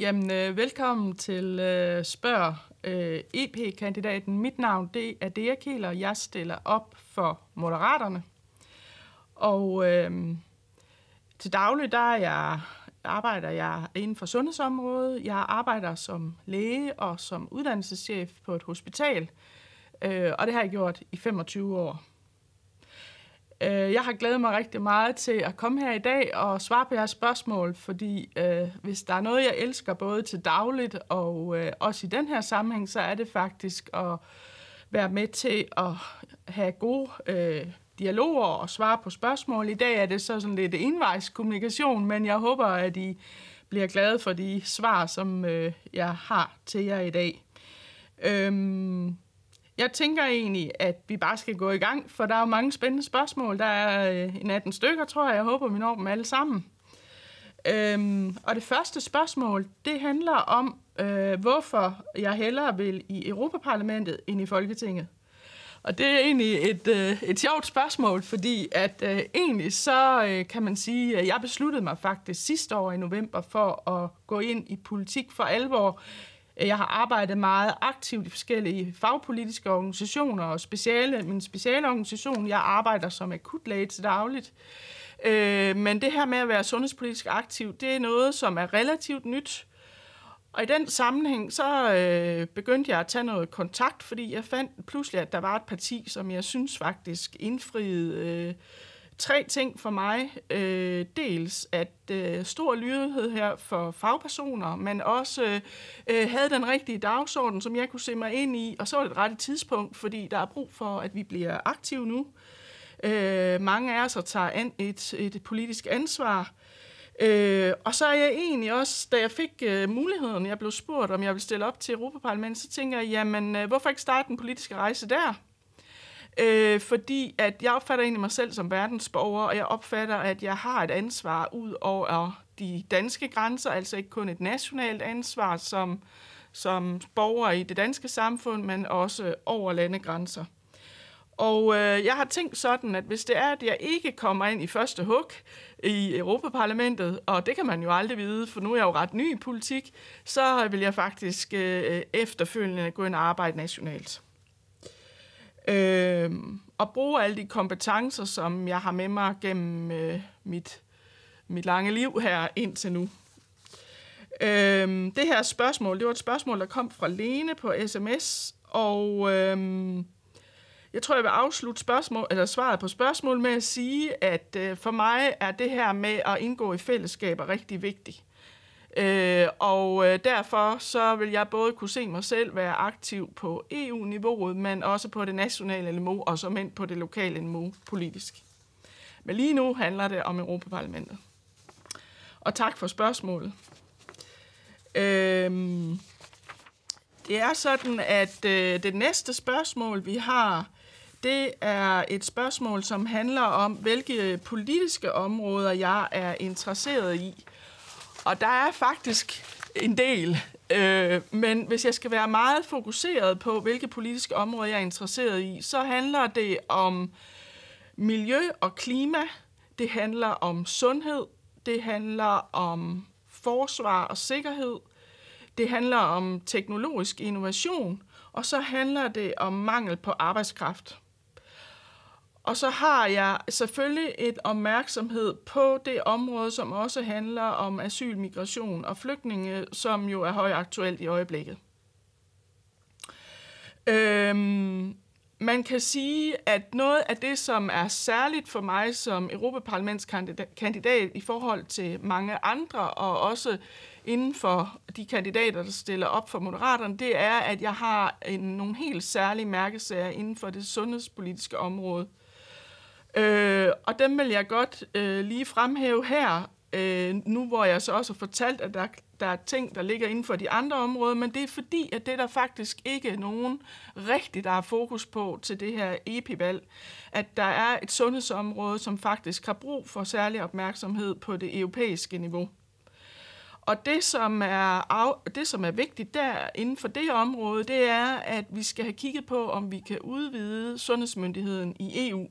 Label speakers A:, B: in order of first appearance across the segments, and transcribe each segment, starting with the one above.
A: Jamen, øh, velkommen til øh, Spørg øh, EP-kandidaten. Mit navn det er Dea Kieler, og jeg stiller op for Moderaterne. Og øh, til daglig der er jeg, arbejder jeg inden for sundhedsområdet. Jeg arbejder som læge og som uddannelseschef på et hospital, øh, og det har jeg gjort i 25 år. Øh, jeg har glædet mig rigtig meget til at komme her i dag og svare på jeres spørgsmål, fordi øh, hvis der er noget, jeg elsker både til dagligt og øh, også i den her sammenhæng, så er det faktisk at være med til at have gode øh, dialoger og svare på spørgsmål. I dag er det så sådan lidt envejskommunikation, men jeg håber, at I bliver glade for de svar, som øh, jeg har til jer i dag. Øhm jeg tænker egentlig, at vi bare skal gå i gang, for der er jo mange spændende spørgsmål. Der er øh, en 18 stykker, tror jeg. Jeg håber, vi når dem alle sammen. Øhm, og det første spørgsmål, det handler om, øh, hvorfor jeg hellere vil i Europaparlamentet end i Folketinget. Og det er egentlig et, øh, et sjovt spørgsmål, fordi at øh, egentlig så øh, kan man sige, at jeg besluttede mig faktisk sidste år i november for at gå ind i politik for alvor Øh, jeg har arbejdet meget aktivt i forskellige fagpolitiske organisationer og speciale, min specialorganisation. Jeg arbejder som akutlæge til dagligt. Øh, men det her med at være sundhedspolitisk aktiv, det er noget, som er relativt nyt. Og i den sammenhæng, så øh, begyndte jeg at tage noget kontakt, fordi jeg fandt pludselig, at der var et parti, som jeg synes faktisk indfriede øh, tre ting for mig. Øh, dels at øh, stor lydighed her for fagpersoner, men også øh, havde den rigtige dagsorden, som jeg kunne se mig ind i, og så var det et rette tidspunkt, fordi der er brug for, at vi bliver aktive nu. Øh, mange af os tager an et, et politisk ansvar. Øh, og så er jeg egentlig også, da jeg fik øh, muligheden, jeg blev spurgt, om jeg ville stille op til Europaparlamentet, så tænker jeg, jamen, øh, hvorfor ikke starte den politiske rejse der? Øh, fordi at jeg opfatter egentlig mig selv som verdensborger, og jeg opfatter, at jeg har et ansvar ud over de danske grænser, altså ikke kun et nationalt ansvar som, som borger i det danske samfund, men også over landegrænser. Og øh, jeg har tænkt sådan, at hvis det er, at jeg ikke kommer ind i første hug i Europaparlamentet, og det kan man jo aldrig vide, for nu er jeg jo ret ny i politik, så vil jeg faktisk øh, efterfølgende gå ind og arbejde nationalt. Øh, og bruge alle de kompetencer, som jeg har med mig gennem øh, mit, mit lange liv her indtil nu. Øh, det her spørgsmål, det var et spørgsmål, der kom fra Lene på sms, og øh, jeg tror, jeg vil afslutte spørgsmål, eller svaret på spørgsmålet med at sige, at øh, for mig er det her med at indgå i fællesskaber rigtig vigtigt. Øh, og øh, derfor så vil jeg både kunne se mig selv være aktiv på EU-niveauet, men også på det nationale niveau, og så ind på det lokale niveau politisk. Men lige nu handler det om Europaparlamentet. Og tak for spørgsmålet. Øh, det er sådan, at øh, det næste spørgsmål, vi har, det er et spørgsmål, som handler om, hvilke politiske områder jeg er interesseret i og der er faktisk en del, øh, men hvis jeg skal være meget fokuseret på, hvilke politiske områder jeg er interesseret i, så handler det om miljø og klima, det handler om sundhed, det handler om forsvar og sikkerhed, det handler om teknologisk innovation, og så handler det om mangel på arbejdskraft. Og så har jeg selvfølgelig et opmærksomhed på det område, som også handler om asyl, migration og flygtninge, som jo er højaktuelt i øjeblikket. Øhm, man kan sige, at noget af det, som er særligt for mig som europaparlamentskandidat i forhold til mange andre, og også inden for de kandidater, der stiller op for Moderaterne, det er, at jeg har en, nogle helt særlige mærkesager inden for det sundhedspolitiske område. Øh, og dem vil jeg godt øh, lige fremhæve her, øh, nu hvor jeg så også har fortalt, at der, der er ting, der ligger inden for de andre områder, men det er fordi, at det er der faktisk ikke nogen rigtigt, der har fokus på til det her EPI-valg, at der er et sundhedsområde, som faktisk har brug for særlig opmærksomhed på det europæiske niveau. Og det som, er af, det, som er vigtigt der inden for det område, det er, at vi skal have kigget på, om vi kan udvide sundhedsmyndigheden i EU.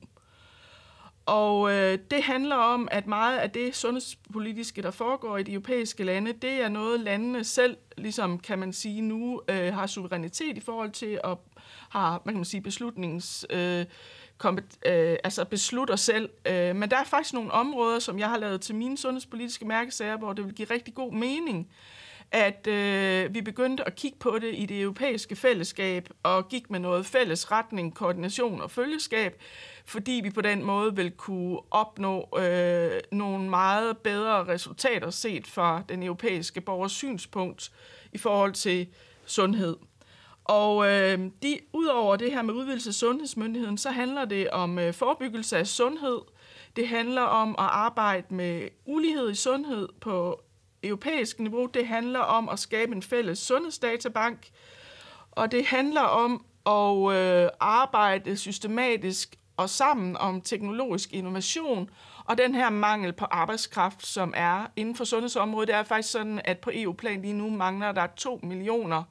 A: Og øh, det handler om, at meget af det sundhedspolitiske, der foregår i de europæiske lande, det er noget, landene selv, ligesom kan man sige nu, øh, har suverænitet i forhold til, og har, man kan man sige, beslutnings... Øh, kompet, øh, altså beslutter selv. Øh, men der er faktisk nogle områder, som jeg har lavet til mine sundhedspolitiske mærkesager, hvor det vil give rigtig god mening, øh, at øh, vi begyndte at kigge på det i det europæiske fællesskab og gik med noget fælles retning, koordination og følgeskab, fordi vi på den måde vil kunne opnå øh, nogle meget bedre resultater set fra den europæiske borgers synspunkt i forhold til sundhed. Og øh, de, udover det her med udvidelse af sundhedsmyndigheden, så handler det om øh, forebyggelse af sundhed. Det handler om at arbejde med ulighed i sundhed på europæisk niveau, det handler om at skabe en fælles sundhedsdatabank, og det handler om at øh, arbejde systematisk og sammen om teknologisk innovation og den her mangel på arbejdskraft, som er inden for sundhedsområdet. Det er faktisk sådan, at på EU-plan lige nu mangler der 2 millioner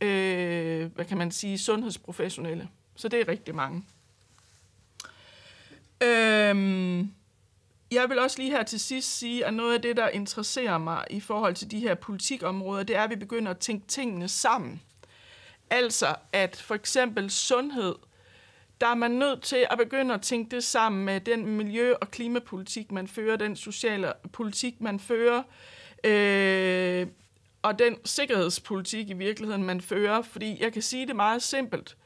A: øh, hvad kan man sige, sundhedsprofessionelle. Så det er rigtig mange. Øh, jeg vil også lige her til sidst sige, at noget af det, der interesserer mig i forhold til de her politikområder, det er, at vi begynder at tænke tingene sammen. Altså, at for eksempel sundhed, der er man nødt til at begynde at tænke det sammen med den miljø- og klimapolitik, man fører, den sociale politik, man fører, øh, og den sikkerhedspolitik i virkeligheden, man fører. Fordi jeg kan sige det meget simpelt.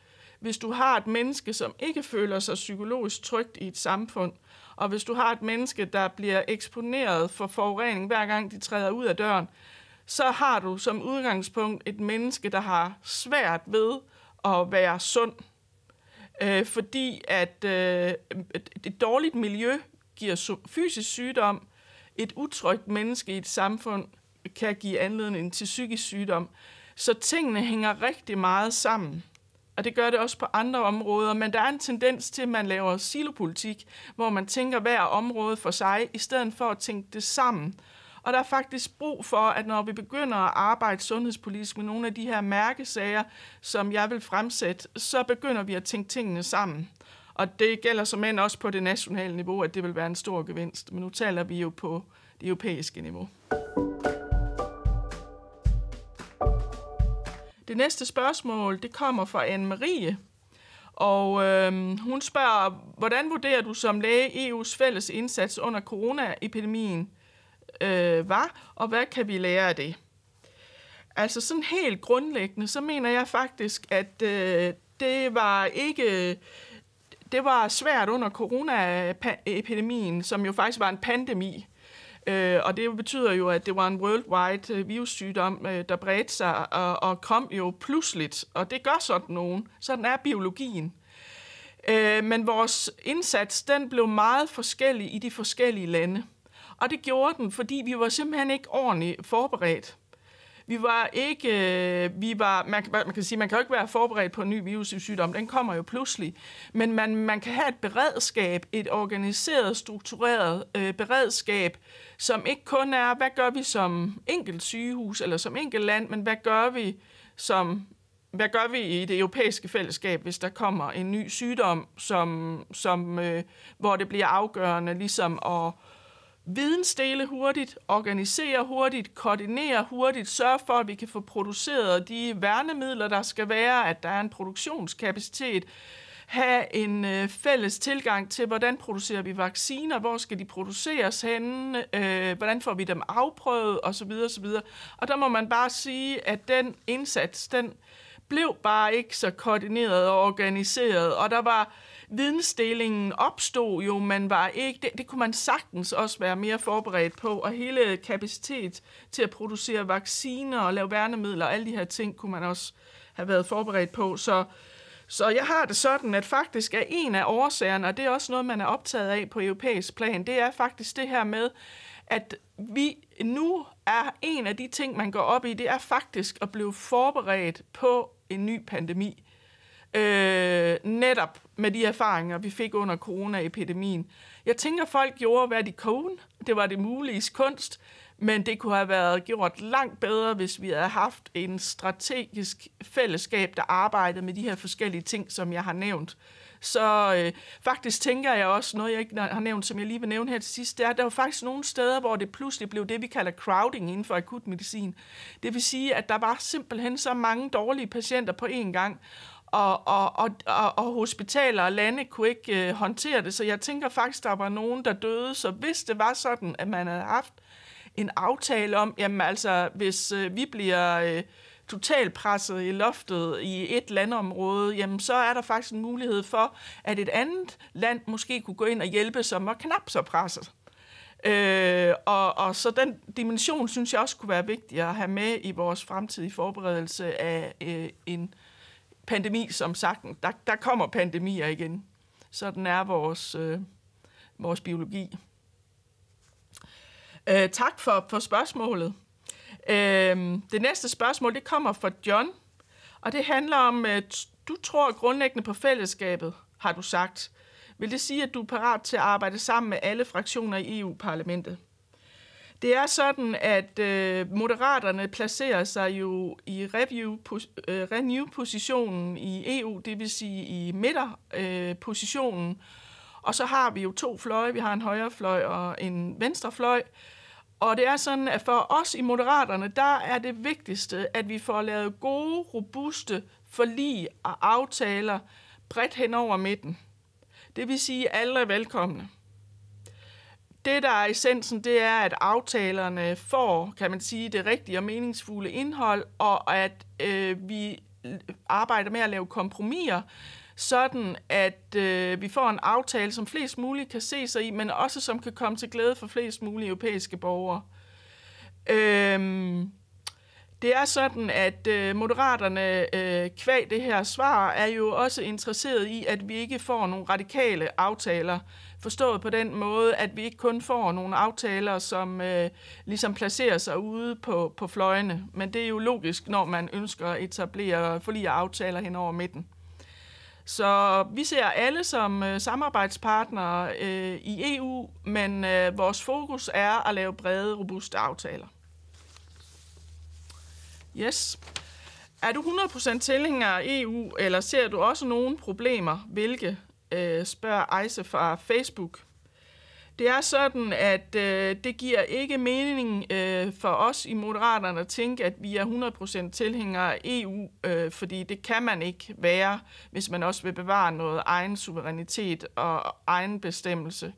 A: Hvis du har et menneske, som ikke føler sig psykologisk trygt i et samfund, og hvis du har et menneske, der bliver eksponeret for forurening, hver gang de træder ud af døren, så har du som udgangspunkt et menneske, der har svært ved at være sund. Øh, fordi at øh, et dårligt miljø giver fysisk sygdom, et utrygt menneske i et samfund kan give anledning til psykisk sygdom. Så tingene hænger rigtig meget sammen og det gør det også på andre områder, men der er en tendens til, at man laver silopolitik, hvor man tænker hver område for sig, i stedet for at tænke det sammen. Og der er faktisk brug for, at når vi begynder at arbejde sundhedspolitisk med nogle af de her mærkesager, som jeg vil fremsætte, så begynder vi at tænke tingene sammen. Og det gælder som end også på det nationale niveau, at det vil være en stor gevinst. Men nu taler vi jo på det europæiske niveau. Det næste spørgsmål, det kommer fra Anne-Marie. Og øh, hun spørger, hvordan vurderer du som læge EU's fælles indsats under coronaepidemien øh, var, og hvad kan vi lære af det? Altså sådan helt grundlæggende, så mener jeg faktisk, at øh, det var ikke... Det var svært under coronaepidemien, som jo faktisk var en pandemi. Øh, og det betyder jo, at det var en worldwide øh, virussygdom, øh, der bredte sig og, og kom jo pludseligt. Og det gør sådan nogen. Sådan er biologien. Øh, men vores indsats, den blev meget forskellig i de forskellige lande. Og det gjorde den, fordi vi var simpelthen ikke ordentligt forberedt. Vi var ikke, øh, vi var, man, man kan sige, man kan jo ikke være forberedt på en ny virussygdom, den kommer jo pludselig. Men man, man kan have et beredskab, et organiseret, struktureret øh, beredskab, som ikke kun er, hvad gør vi som enkelt sygehus eller som enkelt land, men hvad gør vi som hvad gør vi i det europæiske fællesskab, hvis der kommer en ny sygdom, som, som, øh, hvor det bliver afgørende ligesom at, vidensdele hurtigt, organisere hurtigt, koordinere hurtigt, sørge for, at vi kan få produceret de værnemidler, der skal være, at der er en produktionskapacitet, have en øh, fælles tilgang til, hvordan producerer vi vacciner, hvor skal de produceres henne, øh, hvordan får vi dem afprøvet osv. osv. Og der må man bare sige, at den indsats, den øh, blev bare ikke så koordineret og organiseret, og der var vidensdelingen opstod jo, man var ikke, det, det kunne man sagtens også være mere forberedt på, og hele kapacitet til at producere vacciner og lave værnemidler, og alle de her ting kunne man også have været forberedt på, så så jeg har det sådan, at faktisk er en af årsagerne, og det er også noget, man er optaget af på europæisk plan, det er faktisk det her med, at vi nu er en af de ting, man går op i, det er faktisk at blive forberedt på en ny pandemi. Øh, netop med de erfaringer, vi fik under coronaepidemien. Jeg tænker, folk gjorde, hvad de kunne. Det var det muliges kunst, men det kunne have været gjort langt bedre, hvis vi havde haft en strategisk fællesskab, der arbejdede med de her forskellige ting, som jeg har nævnt. Øh, så øh, faktisk tænker jeg også, noget jeg ikke har nævnt, som jeg lige vil nævne her til sidst, det er, at der var faktisk nogle steder, hvor det pludselig blev det, vi kalder crowding inden for akutmedicin. Det vil sige, at der var simpelthen så mange dårlige patienter på én gang, og, og, og, og, og hospitaler og lande kunne ikke øh, håndtere det, så jeg tænker faktisk, der var nogen, der døde, så hvis det var sådan, at man havde haft en aftale om, jamen altså, hvis øh, vi bliver... Øh, totalt presset i loftet i et landområde, jamen så er der faktisk en mulighed for, at et andet land måske kunne gå ind og hjælpe, som var knap så presset. Øh, og, og så den dimension synes jeg også kunne være vigtig at have med i vores fremtidige forberedelse af øh, en pandemi som sagt. Der, der kommer pandemier igen. Sådan er vores, øh, vores biologi. Øh, tak for, for spørgsmålet. Øhm, det næste spørgsmål, det kommer fra John, og det handler om, at øh, du tror grundlæggende på fællesskabet, har du sagt. Vil det sige, at du er parat til at arbejde sammen med alle fraktioner i EU-parlamentet? Det er sådan, at øh, moderaterne placerer sig jo i review, positionen øh, renew-positionen i EU, det vil sige i midterpositionen. Øh, og så har vi jo to fløje. Vi har en højre fløj og en venstre fløj. Og det er sådan, at for os i Moderaterne, der er det vigtigste, at vi får lavet gode, robuste forlig og aftaler bredt hen over midten. Det vil sige, at alle er velkomne. Det, der er essensen, det er, at aftalerne får, kan man sige, det rigtige og meningsfulde indhold, og at øh, vi arbejder med at lave kompromiser, sådan at øh, vi får en aftale, som flest muligt kan se sig i, men også som kan komme til glæde for flest mulige europæiske borgere. Øhm, det er sådan, at øh, moderaterne øh, kvæg det her svar er jo også interesseret i, at vi ikke får nogle radikale aftaler. Forstået på den måde, at vi ikke kun får nogle aftaler, som øh, ligesom placerer sig ude på, på fløjene. Men det er jo logisk, når man ønsker at etablere forlige aftaler hen over midten. Så vi ser alle som øh, samarbejdspartnere øh, i EU, men øh, vores fokus er at lave brede, robuste aftaler. Yes. Er du 100% tilhænger af EU, eller ser du også nogle problemer? Hvilke? Øh, spørger Ejse fra Facebook. Det er sådan, at øh, det giver ikke mening øh, for os i Moderaterne at tænke, at vi er 100% tilhængere af EU, øh, fordi det kan man ikke være, hvis man også vil bevare noget egen suverænitet og egen bestemmelse.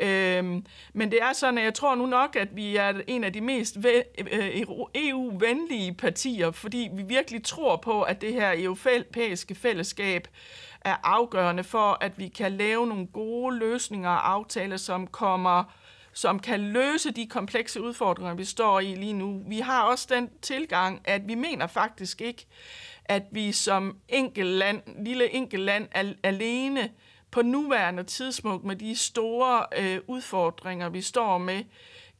A: Øhm, men det er sådan, at jeg tror nu nok, at vi er en af de mest EU-venlige øh, e partier, fordi vi virkelig tror på, at det her europæiske fællesskab er afgørende for, at vi kan lave nogle gode løsninger og aftaler, som kommer som kan løse de komplekse udfordringer, vi står i lige nu. Vi har også den tilgang, at vi mener faktisk ikke, at vi som enkelt land, lille enkelt land alene på nuværende tidspunkt med de store øh, udfordringer, vi står med,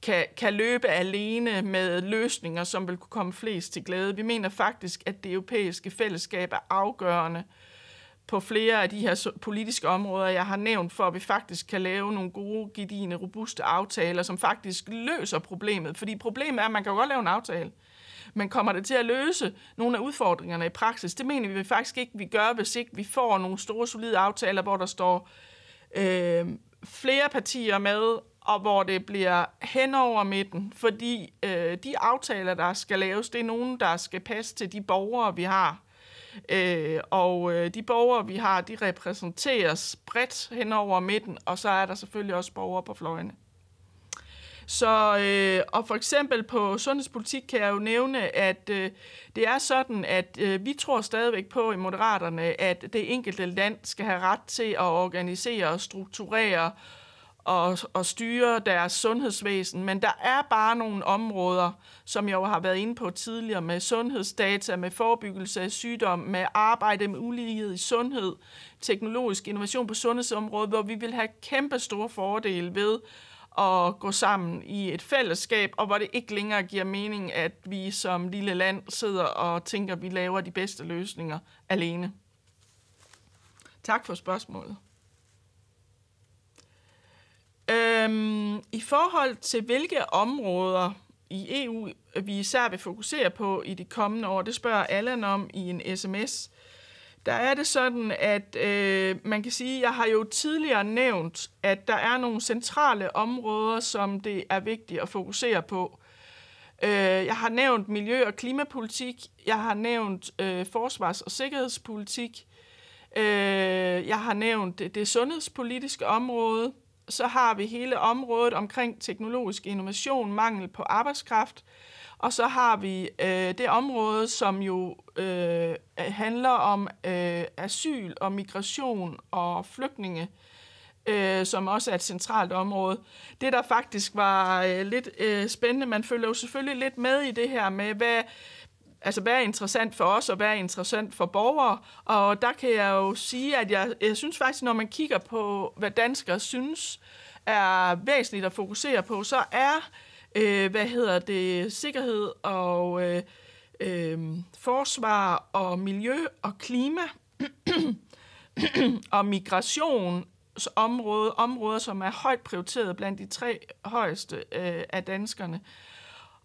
A: kan, kan løbe alene med løsninger, som vil kunne komme flest til glæde. Vi mener faktisk, at det europæiske fællesskab er afgørende øh, på flere af de her politiske områder, jeg har nævnt, for at vi faktisk kan lave nogle gode, gedigende, robuste aftaler, som faktisk løser problemet. Fordi problemet er, at man kan godt lave en aftale, men kommer det til at løse nogle af udfordringerne i praksis? Det mener vi faktisk ikke, vi gør, hvis ikke vi får nogle store, solide aftaler, hvor der står øh, flere partier med, og hvor det bliver hen over midten, fordi øh, de aftaler, der skal laves, det er nogen, der skal passe til de borgere, vi har Øh, og øh, de borgere, vi har, de repræsenteres bredt hen over midten, og så er der selvfølgelig også borgere på fløjene. Så øh, og for eksempel på sundhedspolitik kan jeg jo nævne, at øh, det er sådan, at øh, vi tror stadigvæk på i Moderaterne, at det enkelte land skal have ret til at organisere og strukturere og, og styre deres sundhedsvæsen, men der er bare nogle områder, som jeg jo har været inde på tidligere, med sundhedsdata, med forebyggelse af sygdom, med arbejde med ulighed i sundhed, teknologisk innovation på sundhedsområdet, hvor vi vil have kæmpe store fordele ved at gå sammen i et fællesskab, og hvor det ikke længere giver mening, at vi som lille land sidder og tænker, at vi laver de bedste løsninger alene. Tak for spørgsmålet. Øhm, I forhold til hvilke områder i EU øh, vi især vil fokusere på i de kommende år, det spørger Allan om i en sms. Der er det sådan, at øh, man kan sige, jeg har jo tidligere nævnt, at der er nogle centrale områder, som det er vigtigt at fokusere på. Øh, jeg har nævnt miljø- og klimapolitik, jeg har nævnt øh, forsvars- og sikkerhedspolitik, øh, jeg har nævnt det sundhedspolitiske område, så har vi hele området omkring teknologisk innovation, mangel på arbejdskraft, og så har vi øh, det område, som jo øh, handler om øh, asyl og migration og flygtninge, øh, som også er et centralt område. Det, der faktisk var øh, lidt øh, spændende, man følger jo selvfølgelig lidt med i det her med, hvad, altså hvad er interessant for os, og hvad er interessant for borgere. Og der kan jeg jo sige, at jeg, jeg synes faktisk, når man kigger på, hvad danskere synes er væsentligt at fokusere på, så er, øh, hvad hedder det, sikkerhed og øh, øh, forsvar og miljø og klima og migration område, områder, som er højt prioriteret blandt de tre højeste øh, af danskerne.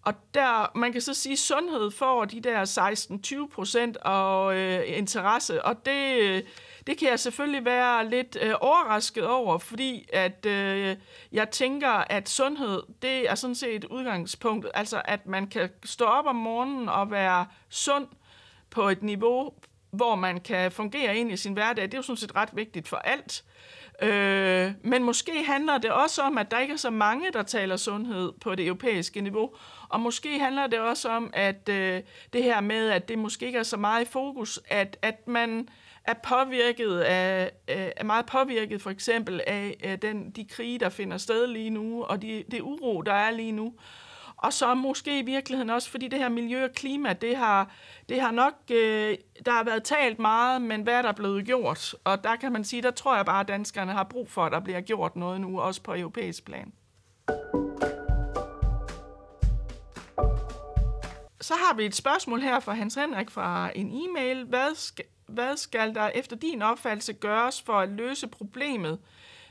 A: Og der, man kan så sige, at sundhed får de der 16-20 procent og øh, interesse, og det, øh, det kan jeg selvfølgelig være lidt øh, overrasket over, fordi at øh, jeg tænker, at sundhed, det er sådan set udgangspunktet, altså at man kan stå op om morgenen og være sund på et niveau, hvor man kan fungere ind i sin hverdag, det er jo sådan set ret vigtigt for alt. Øh, men måske handler det også om, at der ikke er så mange, der taler sundhed på det europæiske niveau. Og måske handler det også om, at øh, det her med, at det måske ikke er så meget i fokus, at, at man er påvirket af, øh, er meget påvirket for eksempel af øh, den, de krige, der finder sted lige nu, og de, det uro, der er lige nu. Og så måske i virkeligheden også, fordi det her miljø og klima, det har, det har nok, øh, der har været talt meget, men hvad er der blevet gjort? Og der kan man sige, der tror jeg bare, at danskerne har brug for, at der bliver gjort noget nu, også på europæisk plan. Så har vi et spørgsmål her fra Hans Henrik fra en e-mail. Hvad skal, hvad skal der efter din opfattelse gøres for at løse problemet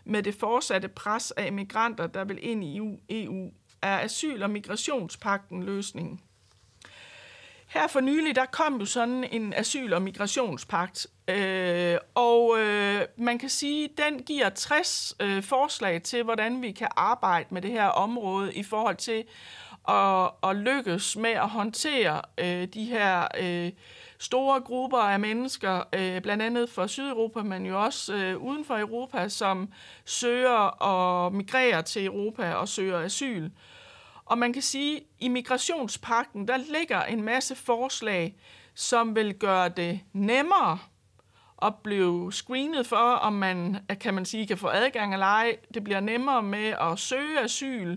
A: med det fortsatte pres af emigranter, der vil ind i EU, EU er asyl- og migrationspakten løsningen. Her for nylig, der kom jo sådan en asyl- og migrationspagt, øh, og øh, man kan sige, den giver 60 øh, forslag til, hvordan vi kan arbejde med det her område i forhold til at, at lykkes med at håndtere øh, de her øh, store grupper af mennesker, øh, blandt andet fra Sydeuropa, men jo også øh, uden for Europa, som søger og migrerer til Europa og søger asyl. Og man kan sige, at i migrationspakken, der ligger en masse forslag, som vil gøre det nemmere at blive screenet for, om man kan, man sige, kan få adgang eller ej. Det bliver nemmere med at søge asyl.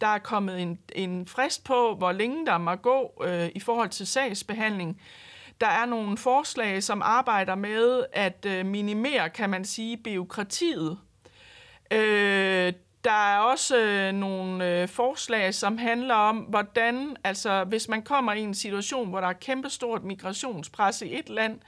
A: Der er kommet en, en frist på, hvor længe der må gå øh, i forhold til sagsbehandling. Der er nogle forslag, som arbejder med at øh, minimere, kan man sige, byråkratiet. Øh, der er også øh, nogle øh, forslag, som handler om, hvordan, altså hvis man kommer i en situation, hvor der er kæmpestort migrationspres i et land,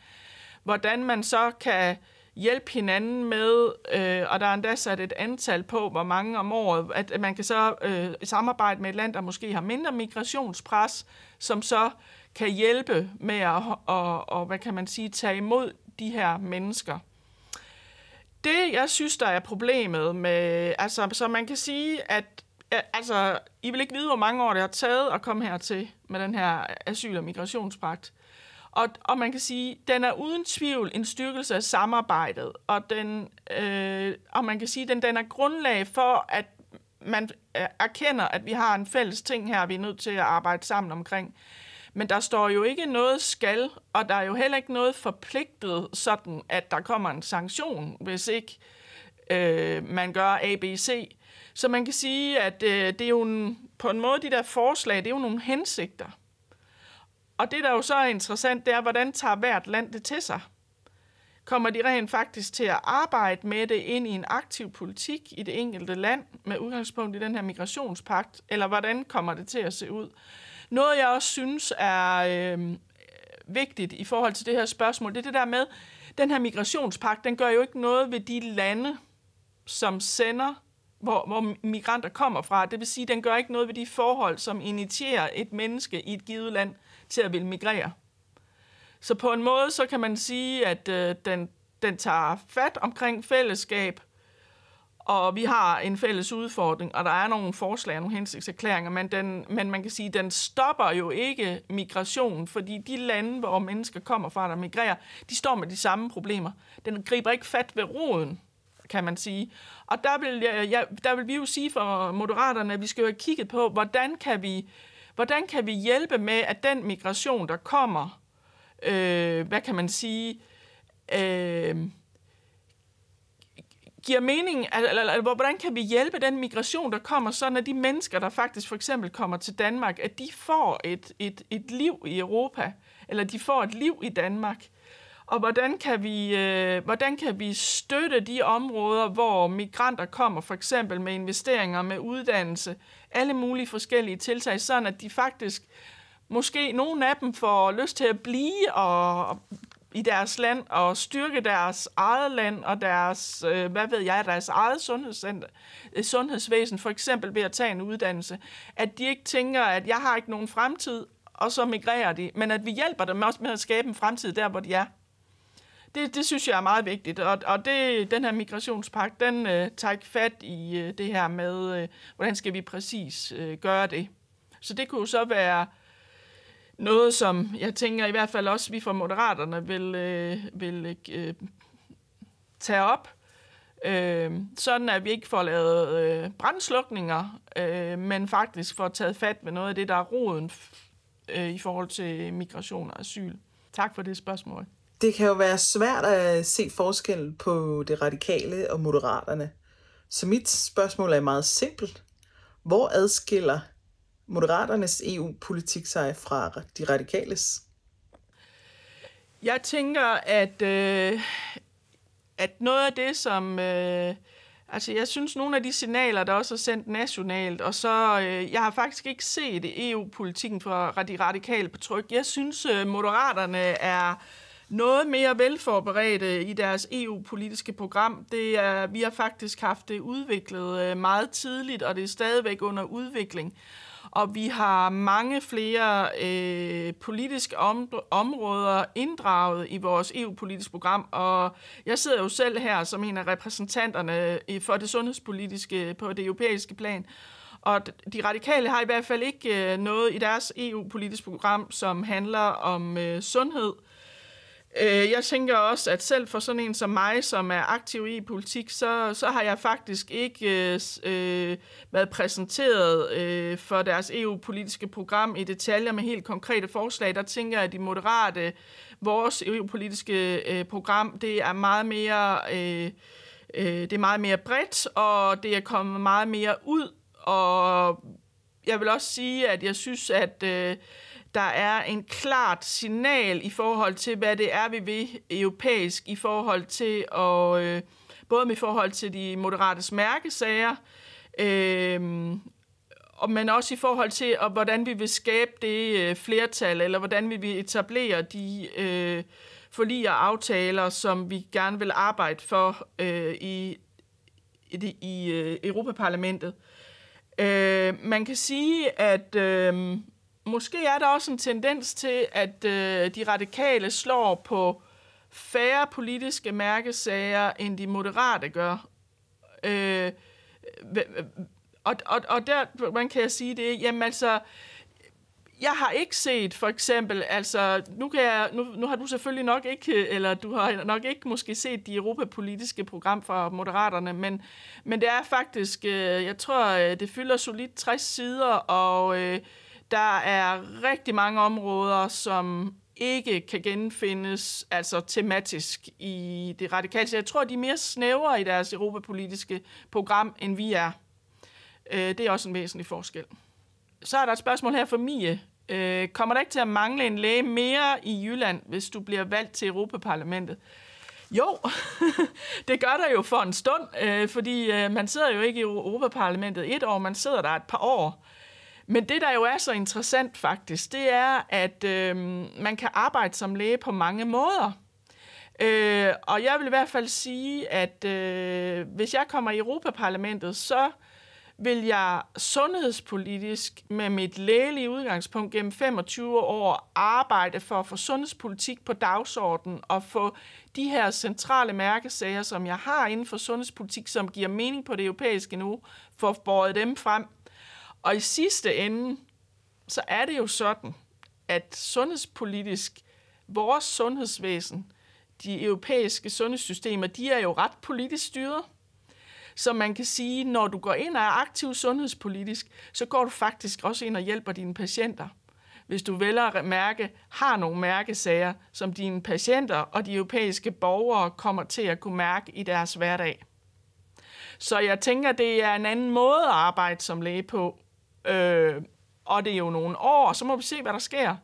A: hvordan man så kan hjælpe hinanden med, øh, og der er endda sat et antal på, hvor mange om året, at man kan så øh, samarbejde med et land, der måske har mindre migrationspres, som så kan hjælpe med at og, og, hvad kan man sige, tage imod de her mennesker. Det, jeg synes, der er problemet med, altså, så man kan sige, at øh, altså, I vil ikke vide, hvor mange år det har taget at komme hertil med den her asyl- og migrationspagt. Og, og man kan sige, den er uden tvivl en styrkelse af samarbejdet, og, den, øh, og man kan sige, den den er grundlag for, at man øh, erkender, at vi har en fælles ting her, vi er nødt til at arbejde sammen omkring. Men der står jo ikke noget skal, og der er jo heller ikke noget forpligtet sådan, at der kommer en sanktion, hvis ikke øh, man gør ABC. Så man kan sige, at øh, det er jo en, på en måde, de der forslag, det er jo nogle hensigter. Og det, der jo så er interessant, det er, hvordan tager hvert land det til sig? Kommer de rent faktisk til at arbejde med det ind i en aktiv politik i det enkelte land med udgangspunkt i den her migrationspagt, eller hvordan kommer det til at se ud? Noget, jeg også synes er øh, vigtigt i forhold til det her spørgsmål, det er det der med, den her migrationspagt, den gør jo ikke noget ved de lande, som sender, hvor, hvor migranter kommer fra. Det vil sige, den gør ikke noget ved de forhold, som initierer et menneske i et givet land til at vil migrere. Så på en måde, så kan man sige, at øh, den, den tager fat omkring fællesskab, og vi har en fælles udfordring, og der er nogle forslag og nogle hensigtserklæringer, men, den, men man kan sige, at den stopper jo ikke migrationen, fordi de lande, hvor mennesker kommer fra, der migrerer, de står med de samme problemer. Den griber ikke fat ved roden, kan man sige. Og der vil, ja, der vil vi jo sige for moderaterne, at vi skal jo have kigget på, hvordan kan vi, hvordan kan vi hjælpe med, at den migration, der kommer, øh, hvad kan man sige, øh, giver mening, eller, eller, eller hvordan kan vi hjælpe den migration, der kommer, sådan at de mennesker, der faktisk for eksempel kommer til Danmark, at de får et, et, et liv i Europa, eller de får et liv i Danmark. Og hvordan kan, vi, øh, hvordan kan vi støtte de områder, hvor migranter kommer, for eksempel med investeringer, med uddannelse, alle mulige forskellige tiltag, sådan at de faktisk, måske nogle af dem får lyst til at blive og, og i deres land og styrke deres eget land og deres, øh, hvad ved jeg, deres eget sundhedscenter, øh, sundhedsvæsen, for eksempel ved at tage en uddannelse, at de ikke tænker, at jeg har ikke nogen fremtid, og så migrerer de, men at vi hjælper dem også med at skabe en fremtid der, hvor de er. Det, det synes jeg er meget vigtigt, og, og det, den her migrationspakt, den øh, tager ikke fat i øh, det her med, øh, hvordan skal vi præcis øh, gøre det. Så det kunne jo så være noget, som jeg tænker i hvert fald også, vi fra Moderaterne vil, øh, vil øh, tage op, øh, sådan at vi ikke får lavet øh, brandslukninger, øh, men faktisk får taget fat med noget af det, der er roden øh, i forhold til migration og asyl. Tak for det spørgsmål. Det kan jo være svært at se forskel på det radikale og moderaterne. Så mit spørgsmål er meget simpelt. Hvor adskiller Moderaternes EU-politik sig fra de radikales? Jeg tænker, at, øh, at noget af det, som... Øh, altså, jeg synes, nogle af de signaler, der også er sendt nationalt, og så... Øh, jeg har faktisk ikke set EU-politikken fra de radikale på tryk. Jeg synes, øh, moderaterne er noget mere velforberedte i deres EU-politiske program. Det er, vi har faktisk haft det udviklet øh, meget tidligt, og det er stadigvæk under udvikling og vi har mange flere øh, politiske om, områder inddraget i vores EU-politiske program, og jeg sidder jo selv her som en af repræsentanterne øh, for det sundhedspolitiske øh, på det europæiske plan, og de radikale har i hvert fald ikke øh, noget i deres EU-politiske program, som handler om øh, sundhed, Øh, jeg tænker også, at selv for sådan en som mig, som er aktiv i politik, så, så har jeg faktisk ikke øh, øh, været præsenteret øh, for deres EU-politiske program i detaljer med helt konkrete forslag. Der tænker jeg, at de moderate, vores EU-politiske øh, program, det er meget mere... Øh, øh det er meget mere bredt, og det er kommet meget mere ud, og jeg vil også sige, at jeg synes, at øh, der er en klart signal i forhold til, hvad det er, vi vil europæisk i forhold til, og øh, både med forhold til de moderate mærkesager, øh, og, men også i forhold til, og hvordan vi vil skabe det øh, flertal, eller hvordan vi vil etablere de øh, forlig og aftaler, som vi gerne vil arbejde for øh, i, i, i i øh, Europaparlamentet. Øh, man kan sige, at... Øh, måske er der også en tendens til, at øh, de radikale slår på færre politiske mærkesager, end de moderate gør. Øh, og, og, og der man kan jeg sige det, jamen altså, jeg har ikke set for eksempel, altså, nu, kan jeg, nu, nu har du selvfølgelig nok ikke, eller du har nok ikke måske set de europapolitiske program fra Moderaterne, men, men det er faktisk, øh, jeg tror, øh, det fylder solidt 60 sider, og øh, der er rigtig mange områder, som ikke kan genfindes altså tematisk i det radikale. Så jeg tror, de er mere snævere i deres europapolitiske program, end vi er. Øh, det er også en væsentlig forskel. Så er der et spørgsmål her for Mie. Øh, kommer der ikke til at mangle en læge mere i Jylland, hvis du bliver valgt til Europaparlamentet? Jo, det gør der jo for en stund, øh, fordi man sidder jo ikke i Europaparlamentet et år, man sidder der et par år. Men det, der jo er så interessant faktisk, det er, at øh, man kan arbejde som læge på mange måder. Øh, og jeg vil i hvert fald sige, at øh, hvis jeg kommer i Europaparlamentet, så vil jeg sundhedspolitisk med mit lægelige udgangspunkt gennem 25 år arbejde for at få sundhedspolitik på dagsordenen og få de her centrale mærkesager, som jeg har inden for sundhedspolitik, som giver mening på det europæiske nu, for at båret dem frem og i sidste ende, så er det jo sådan, at sundhedspolitisk, vores sundhedsvæsen, de europæiske sundhedssystemer, de er jo ret politisk styret. Så man kan sige, når du går ind og er aktiv sundhedspolitisk, så går du faktisk også ind og hjælper dine patienter. Hvis du vælger at mærke, har nogle mærkesager, som dine patienter og de europæiske borgere kommer til at kunne mærke i deres hverdag. Så jeg tænker, det er en anden måde at arbejde som læge på, Øh, og det er jo nogle år, så må vi se, hvad der sker.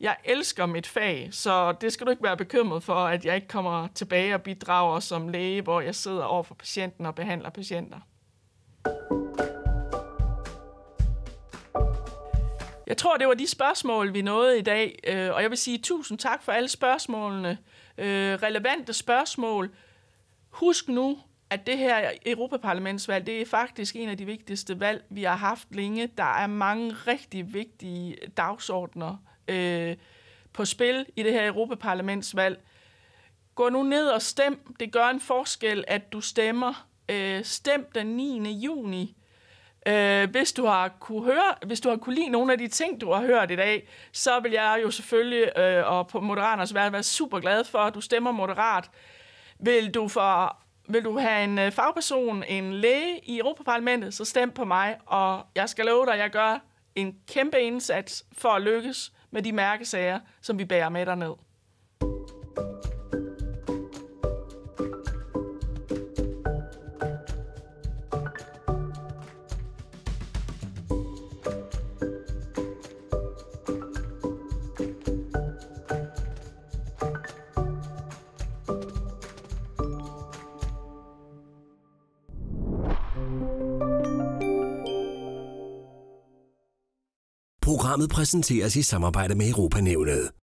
A: Jeg elsker mit fag, så det skal du ikke være bekymret for, at jeg ikke kommer tilbage og bidrager som læge, hvor jeg sidder over for patienten og behandler patienter. Jeg tror, det var de spørgsmål, vi nåede i dag, øh, og jeg vil sige tusind tak for alle spørgsmålene. Øh, relevante spørgsmål. Husk nu, at det her Europaparlamentsvalg, det er faktisk en af de vigtigste valg, vi har haft længe. Der er mange rigtig vigtige dagsordner øh, på spil i det her Europaparlamentsvalg. Gå nu ned og stem. Det gør en forskel, at du stemmer. Øh, stem den 9. juni. Øh, hvis, du har kunne høre, hvis du har kunne lide nogle af de ting, du har hørt i dag, så vil jeg jo selvfølgelig, øh, og på Moderaternes være, være super glad for, at du stemmer moderat. Vil du for vil du have en øh, fagperson, en læge i Europaparlamentet, så stem på mig, og jeg skal love dig, at jeg gør en kæmpe indsats for at lykkes med de mærkesager, som vi bærer med ned. Programmet præsenteres i samarbejde med Europa-nævnet.